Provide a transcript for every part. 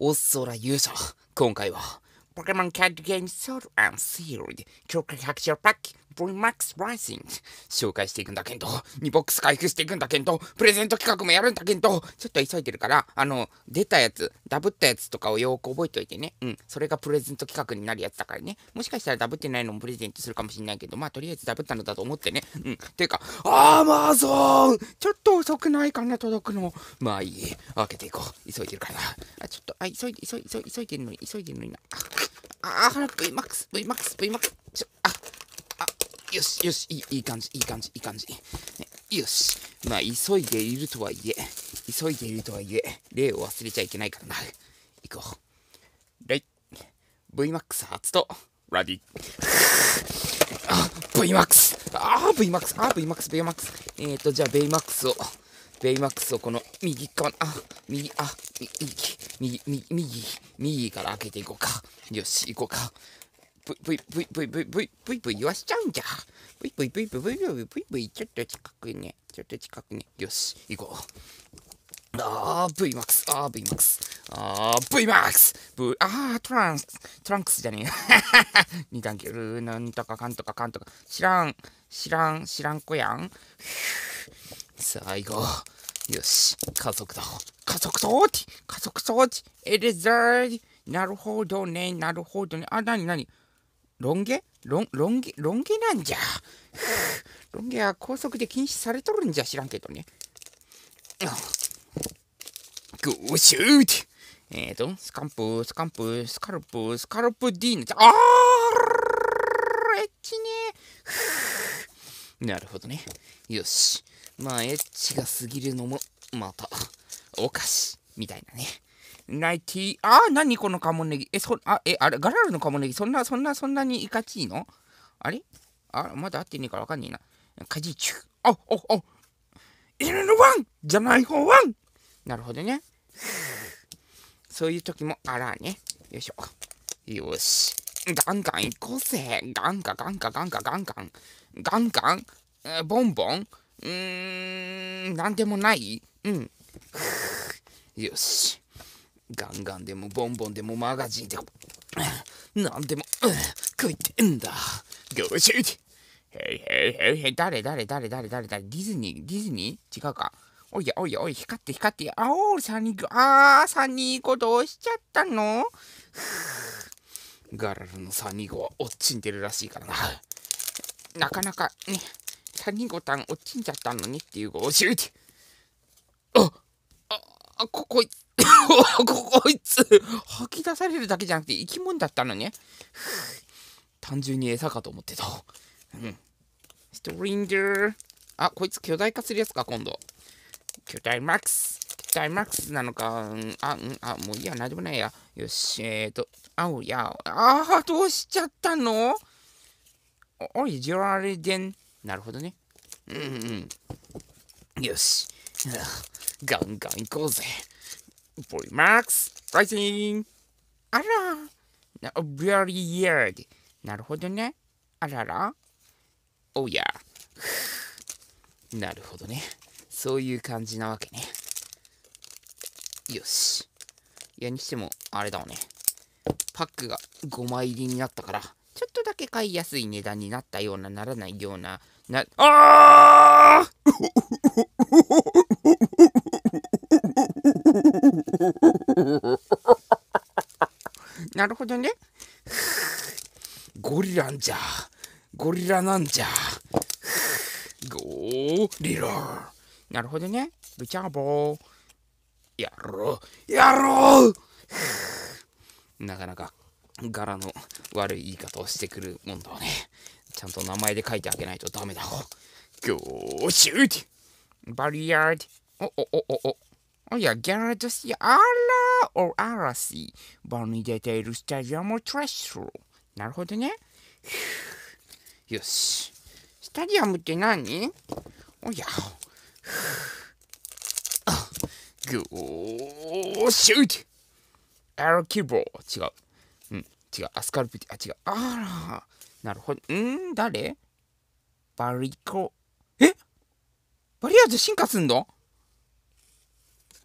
おっそら勇者今回はポケモンカ o ドゲームソールシールド o r d a 強化パック VMAX Rising 紹介していくんだけど、2ボックス回復していくんだけど、プレゼント企画もやるんだけど、ちょっと急いでるから、あの、出たやつ、ダブったやつとかをよく覚えておいてね。うん、それがプレゼント企画になるやつだからね。もしかしたらダブってないのもプレゼントするかもしんないけど、まあとりあえずダブったのだと思ってね。うん、ていうか、アマゾンちょっと遅くないかな、届くの。まあいい。開けていこう。急いでるから。あ、ちょっと、あ、急いで、急いで、急いでるのに、急いでるのにな。ああ、VMAX、VMAX、VMAX。ちあ、あ、よし、よし、いい、いい感じ、いい感じ、いい感じ。よし。まあ、急いでいるとはいえ、急いでいるとはいえ、例を忘れちゃいけないからな。行こう。レイ、VMAX 初と、ラディ。あ、VMAX! あー、VMAX! あー、VMAX、VMAX! えっ、ー、と、じゃあ、VMAX を。ベイマックスをこの右側あ、右、あ、右、右、右、右、右から開けていこうか。よし、行こうか。ぷぷいぷいぷいぷいぷいぷいぷい言わしちゃうんじゃ。ブイブイブイブイブイブイブイブイちょっと近くね。ちょっと近くね。よし、行こう。あー、VMAX。あー、v m クスあー、VMAX。V、あー、トランス。トランクスじゃねえ二段切る、なんとかかんとかかんとか。知らん。知らん、知らん子やん。最後。よし。家族だ。家族装置家族装置エレザーなるほどね。なるほどね。あ、なになにロン毛ロン、ロン毛、ロン毛なんじゃ。ロン毛は高速で禁止されとるんじゃ知らんけどね。ゴーシューティえーと、スカンプ、スカンプ、スカルプ、スカルプディーヌ。あーエッチね。なるほどね。よし。まあ、エッチが過ぎるのも、また、おかし、みたいなね。ナイティー、ああ、何このカモネギ。え、そ、あ、え、あれ、ガラルのカモネギ、そんな、そんな、そんなにイカチーのあれあ、まだ合ってねえからわかんねえな。カジチュあ、お、お、犬のワンじゃない方ワンなるほどね。そういう時もあらね。よいしょ。よし。ガンガン行こうぜ。ガンガンガンガンガンガンガンガン。ガンガン、えボンボン。うーん、なんでもないうん。よし。ガンガンでもボンボンでもマガジンでも、なんでも、食いてんだ。ごし。へいへいへいへい、誰誰誰誰誰誰ディズニーディズニー違うか。おやおやおい、光って光って。あお、サニーあー、サニーゴどうしちゃったの ガラルのサニーゴは落ちんでるらしいからな。なかなかね、サニゴタン落ちんじゃったのにっていうご教えて。あ、あ、あここい、ここいつ、吐き出されるだけじゃなくて生き物だったのね。単純に餌かと思ってた。うん。ストリンジャー。あ、こいつ巨大化するやつか、今度。巨大マックス。巨大マックスなのか。うん、あ、うん、あ、もういいや、なんでもないや。よし、えーと、あおや。ああ、どうしちゃったのおい、ジュラルデン。なるほどね。うんうん。よし。ガンガン行こうぜ。ボリマックス、ライティンあら、な、なるほどね。あらら。お、や、なるほどね。そういう感じなわけね。よし。いや、にしても、あれだわね。パックが5枚入りになったから、ちょっとだけ買いやすい値段になったような、ならないような、な、ああ なるほどね。ゴリラんじゃ。ゴリラなんじゃ。ゴリラ。なるほどね。ブチャボー。やろう。やろうなかなか柄の悪い言い方をしてくるもんだね。ちゃんと名前で書いてあげないとダメだわ。ギョーシューティバリアーディおおおおおおやギャラドシアラオアラシバに出ているスタジアムトレッシュなるほどね。よし。スタジアムって何おや。あギョーシューティアルキボー違う。違う、アスカルピティ。あ、違う。あら。なるほど。ん誰バリコ。えバリアーズ進化すんの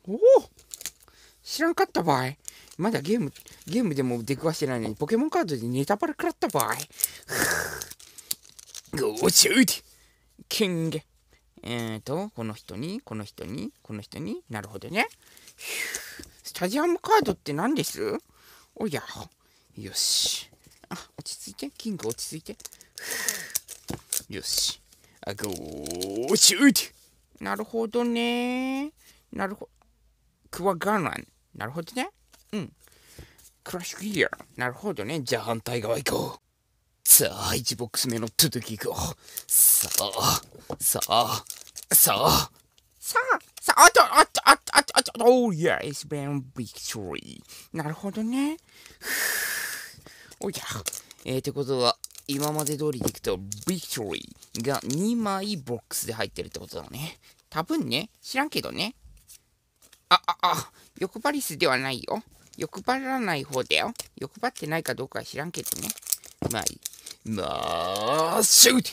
おお知らんかったばい。まだゲーム、ゲームでも出くわしてないのに、ポケモンカードでネタバレ食らったばい。ゴーシューティキング。えっ、ー、と、この人に、この人に、この人になるほどね。スタジアムカードって何ですおや。よし。あ、落ち着いて。キング落ち着いて。よし。あ、ゴーシュートなるほどね。なるほど。クワガラン。なるほどね。うん。クラッシュギア。なるほどね。じゃあ反対側行こう。さあ、1ボックス目の続き行こう。さあ、さあ、さあ。さあ、さあ、あと、あと、あと、あと、あと、おー、イエス、ベン、ビクトリー。なるほどね。おや。えー、ってことは、今まで通りでいくと、ビクトリーが2枚ボックスで入ってるってことだね。多分ね、知らんけどね。あ、あ、あ、欲張りすではないよ。欲張らない方だよ。欲張ってないかどうかは知らんけどね。まあいい。まあ、シュート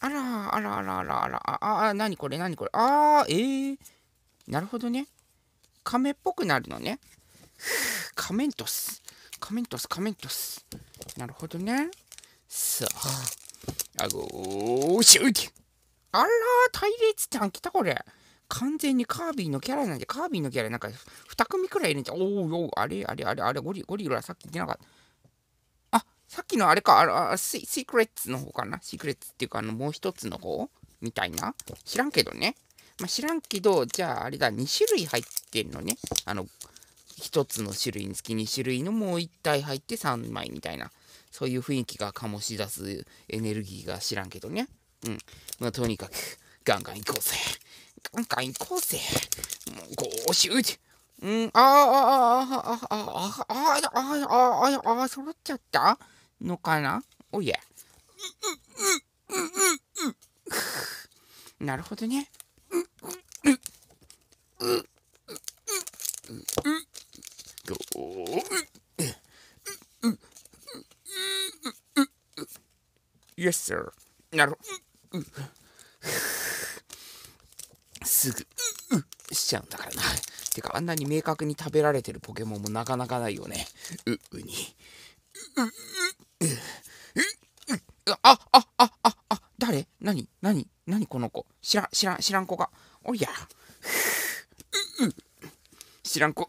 あら、あら、あら、あら、あら、あ、あ、なにこれ、なにこれ。あー、えー。なるほどね。亀っぽくなるのね。カメントス。カメントス、カメントス。なるほどね。さあ。あごーしゅうきあらー、隊列ちゃん来たこれ。完全にカービィのキャラなんで、カービィのキャラなんか2組くらいいるんじゃん。おーおー、あれあれあれあれ、ゴリゴリラさっき言ってなかった。あ、さっきのあれか、ああシシークレッツの方かな。シークレッツっていうか、あの、もう一つの方みたいな。知らんけどね。まあ、知らんけど、じゃああれだ、2種類入ってんのね。あの、1つの種類につき2種類のもう1体入って3枚みたいなそういう雰囲気が醸し出すエネルギーが知らんけどねうんまあとにかくガンガン行こうぜガンガン行こうぜもうゴーシューうんあああああああああああああ揃っちゃったのかなおやなるほどね。Mm-hmm. どう Yes, sir. なるほど。すぐ、う、しちゃうんだからな。てか、あんなに明確に食べられてるポケモンもなかなかないよね。う、うに。あ、あ、あ、あ、あ、誰になにこの子。知らん、知らん、知らん子が。おや。知らん子。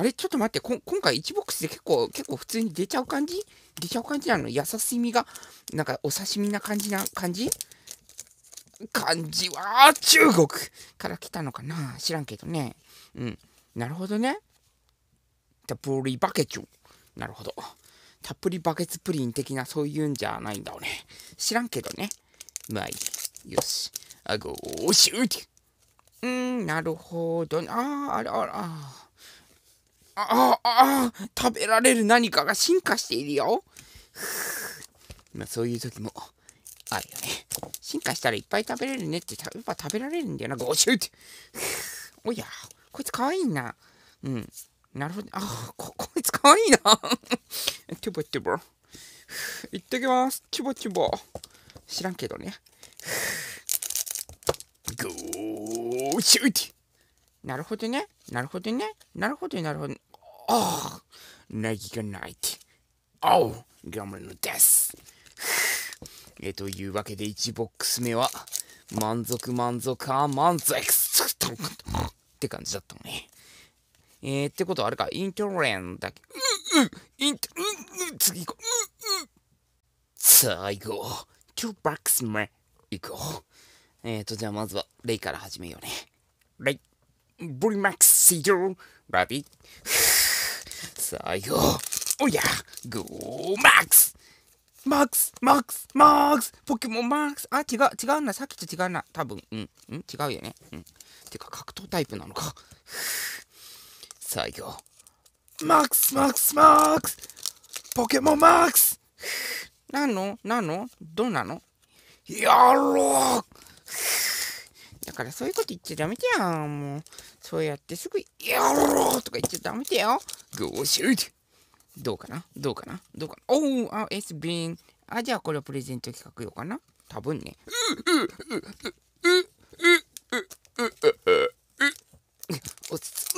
あれちょっと待って、こ今回1ボックスで結構、結構普通に出ちゃう感じ出ちゃう感じなの優しみが、なんかお刺身な感じな感じ感じは中国から来たのかな知らんけどね。うん。なるほどね。たっぷりバケツ。なるほど。たっぷりバケツプリン的なそういうんじゃないんだよね。知らんけどね。まあいい。よし。あごーしゅうて。うん、なるほど。ああ、あらあら。ああ、ああ、食べられる何かが進化しているよ。まあそういう時もあるよね。進化したらいっぱい食べれるねってやっぱ食べられるんだよな、ごしゅって。おや、こいつかわいいな。うん。なるほど。あこ、こいつかわいいな。チ ュボチュボ。いってきます。チュボチュボ。知らんけどね。ゴーしゅって。なるほどね。なるほどね。なるほど、なるほど。ああ、ナイキがないって。おう、頑るのです。えというわけで1ボックス目は、満足満足か満足って感じだったのね。えー、ってことはあれか、イントレンだけ。うんうん、イント、うんうん、次行こう。うんうん。さあ行こう。2ボックス目行こう。えーと、じゃあまずは、レイから始めようね。レイ、ブリマックスシード、ラディ。さよおやグーマックスマックスマックスマックスポケモンマックスあ、違う、違うな。さっきと違うな。多分、うん、うん、違うよね。うん。てか、格闘タイプなのか。さよマックスマックスマックスポケモンマックスなのなのどうなのやろうだからそういうこと言っちゃダメじゃん、もう。そうやってすぐ、やろうとか言っちゃダメだよ。どうかなどうかなどうかなおお、あ、S ビン。あ、じゃあこれをプレゼント企画ようかな多分ね。おつつ、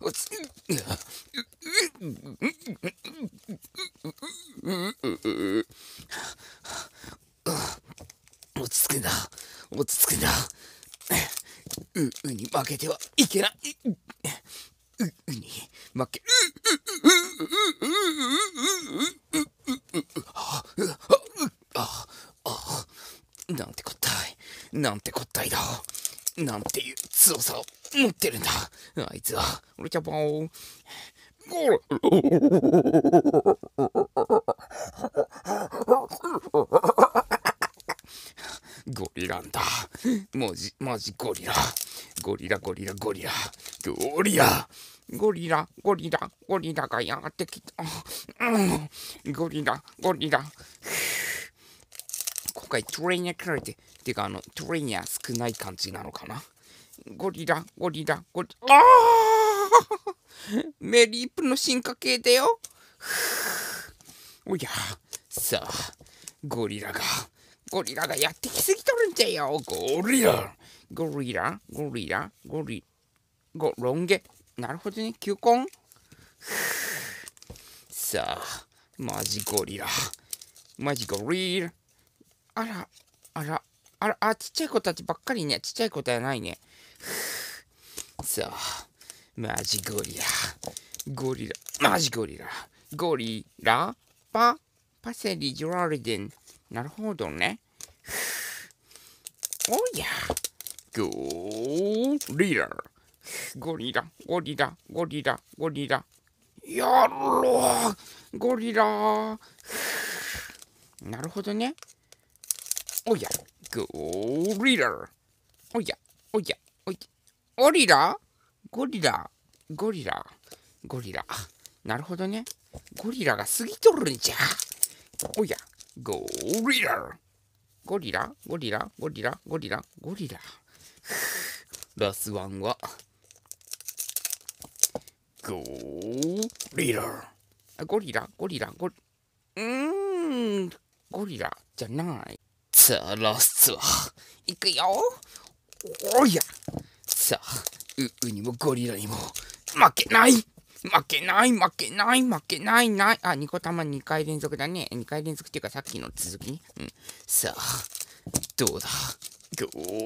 おつつ、ううに負けてはいけないううに負けなんてこったいなんてこったいだなんていう強さを持ってるんだあいつは俺ちゃパンをゴゴリラんだマジマジゴリラゴリラゴリラゴリラゴリラゴリラゴリラゴリラがやってきた、うん、ゴリラゴリラ今回トレーニャーかられててかあのトレーニャー少ない感じなのかなゴリラゴリラゴリラあメリープの進化系だよおやさあゴリラがゴリラがやってきすぎとるんじゃよゴリラゴリラ、ゴリラ、ゴリ、ゴ、ロン毛。なるほどね、球根 さあ、マジゴリラ。マジゴリラ。あら、あら、あら、あ、ちっちゃい子たちばっかりね。ちっちゃい子ではないね。さあ、マジゴリラ。ゴリラ、マジゴリラ。ゴリラ、パ、パセリ、ジョラルデン。なるほどね。おや。ゴリラ。ゴリラ、ゴリラ、ゴリラ、ゴリラ。やろゴリラなるほどね。おや、ゴリラおや、おや、おや。ゴリラゴリラ、ゴリラ、ゴリラ。なるほどね。ゴリラが過ぎとるんじゃ。おや、ゴリラゴリラ、ゴリラ、ゴリラ、ゴリラ、ゴリラ。ラスワンは、ゴリラ。あ、ゴリラ、ゴリラ、ゴリ、うーん、ゴリラじゃない。さあ、ラスは、いくよ。おや。さあ、ウウにもゴリラにも、負けない負けない負けない負けないないあ、ニコ玉2回連続だね。2回連続っていうかさっきの続きうん。さあ、どうだ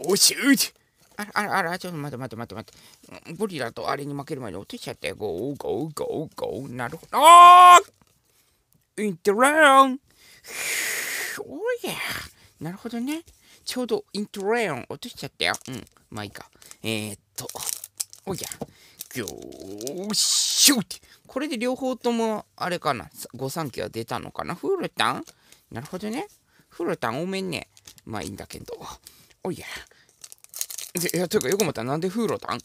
ゴーシュートあらあらあら、ちょっと待って待って待って待って。ゴリラとあれに負ける前に落としちゃって。ゴーゴーゴーゴー。なるほど。ああイントレーンおや。なるほどね。ちょうどイントレーン落としちゃったよ。うん。まあいいか。えー、っと。おや。ぎーしゅって。これで両方とも、あれかな。ご三家は出たのかな。フルタンなるほどね。フルタン多めね。まあいいんだけど。おや。いや、というかよく思ったらなんで風呂たん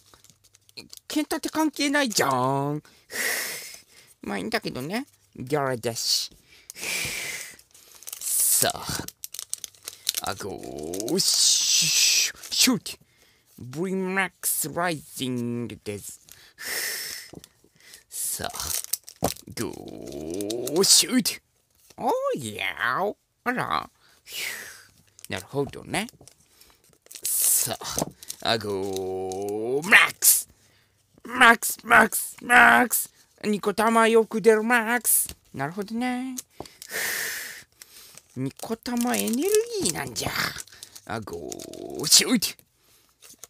剣って関係ないじゃん。まあいいんだけどね。ギャラだし。さあ。あごーし、シューティ。ブリマックスライジングです。さあ。ごーシューティ。おーやー。あら。なるほどね。さあ。あご o マックスマックスマックスマックス玉よく出るマックスなるほどね。コタ玉エネルギーなんじゃ。あごー、シュい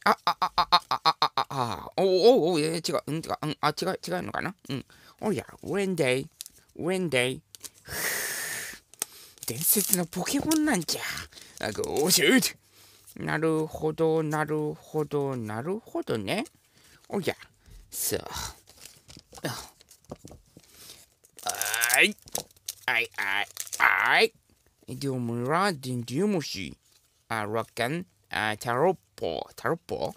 あ、あ、あ、あ、あ、あ、あ、あ、あ、あ、あ、あ、おおお、あ、あ、違う、うん、違う、あ、あ、あ、違う、違うのかなうん。おや、ウェンデイ、ウェンデイ。伝説のポケモンなんじゃ。あ、あ、ー、あ、あ、あ、あ、なるほど、なるほど、なるほどね。おや、そう。あい、あい、あい、あい。i も、i o m u l a r d い。あ d i u m u あ、h i A r o c k a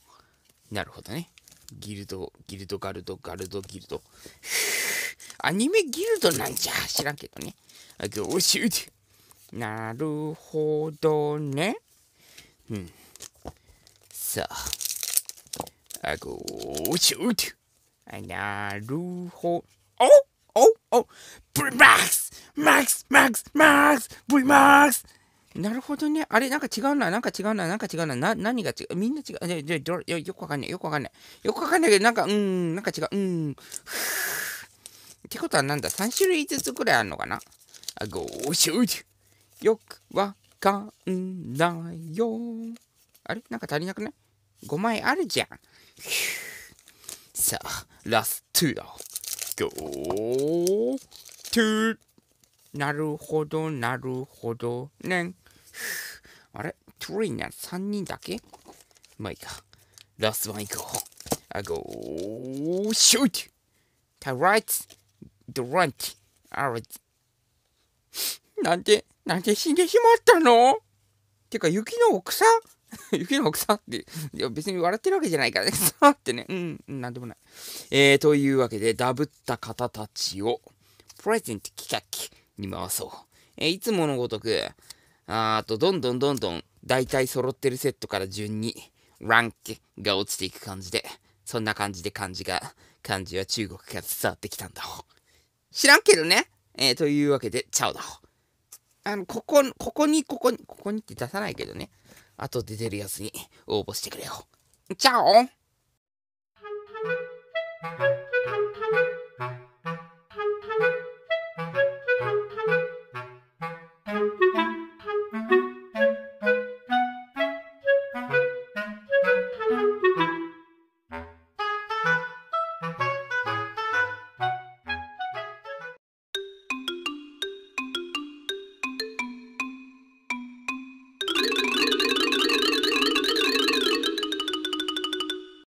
なるほどね。ギルド、ギルド、ガルド、ガルド、ギルド。アニメギルドなんじゃ知らんけどね。うし、うなるほどね。さあ。あごーちょっと。なるほど。おおおブリマックスマックスマックスマックスブリマスなるほどね。あれなんか違うな。なんか違うな。なんか違うな。な何が違うみんな違う。よくわかんない。よくわかんない。よくわかんないけど、なんか、うん、なんか違う。うん。ってことはなんだ ?3 種類ずつくらいあるのかなあ、ごーしゅうよくわかんだよ。あれなんか足りなくない ?5 枚あるじゃん。さあ、ラストだ。ゴートゥなるほど、なるほど、ね。あれトゥーナー3人だけまあいいか。ラストワン行こう。あ、ゴー、シュートタライツ、ドランチ、アラなんてなんで死んでしまったのてか、雪の奥さん 雪の奥さんって、いや別に笑ってるわけじゃないからね、さってね、うん、なんでもない。えー、というわけで、ダブった方たちを、プレゼント企画に回そう。えー、いつものごとく、あと、どんどんどんどん、大体揃ってるセットから順に、ランクが落ちていく感じで、そんな感じで漢字が、漢字は中国から伝わってきたんだ。知らんけどね。えー、というわけで、チャオだ。あの、ここ、ここに、ここに、ここにって出さないけどね。あとで出るやつに応募してくれよ。チャオ